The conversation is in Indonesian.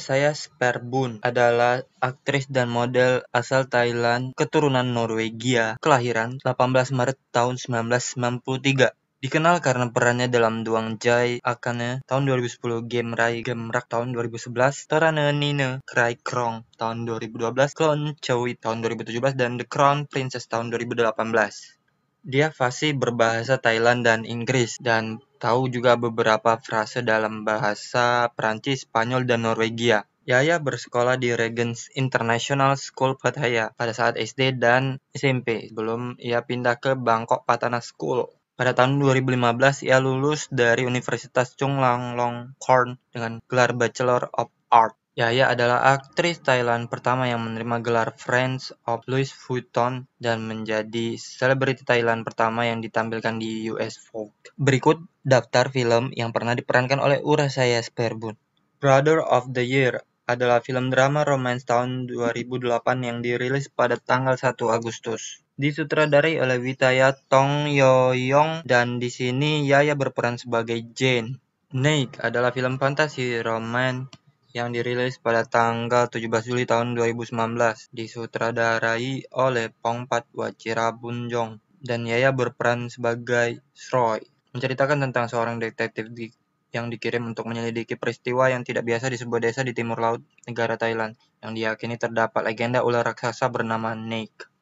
saya Sperbun adalah aktris dan model asal Thailand keturunan Norwegia, kelahiran 18 Maret tahun 1993. Dikenal karena perannya dalam Duang Jai Akane tahun 2010, Game Rai Gemrak tahun 2011, Torane Nine Krai Krong tahun 2012, Clone Chowi tahun 2017, dan The Crown Princess tahun 2018. Dia fasih berbahasa Thailand dan Inggris, dan tahu juga beberapa frase dalam bahasa Prancis, Spanyol, dan Norwegia. Yaya bersekolah di Regents International School Pattaya pada saat SD dan SMP, sebelum ia pindah ke Bangkok Patana School. Pada tahun 2015, ia lulus dari Universitas Chung Lang Long Korn dengan gelar Bachelor of Art. Yaya adalah aktris Thailand pertama yang menerima gelar Friends of Louis Vuitton dan menjadi selebriti Thailand pertama yang ditampilkan di US Vogue. Berikut daftar film yang pernah diperankan oleh Urasaya Sperbun. Brother of the Year adalah film drama romance tahun 2008 yang dirilis pada tanggal 1 Agustus. Disutradari oleh Witaya Tong Yoyong dan di sini Yaya berperan sebagai Jane. Naik adalah film fantasi romance yang dirilis pada tanggal 17 Juli tahun 2019 disutradarai oleh Pongpat Bunjong dan Yaya berperan sebagai Sroy menceritakan tentang seorang detektif di yang dikirim untuk menyelidiki peristiwa yang tidak biasa di sebuah desa di timur laut negara Thailand yang diyakini terdapat legenda ular raksasa bernama Nake.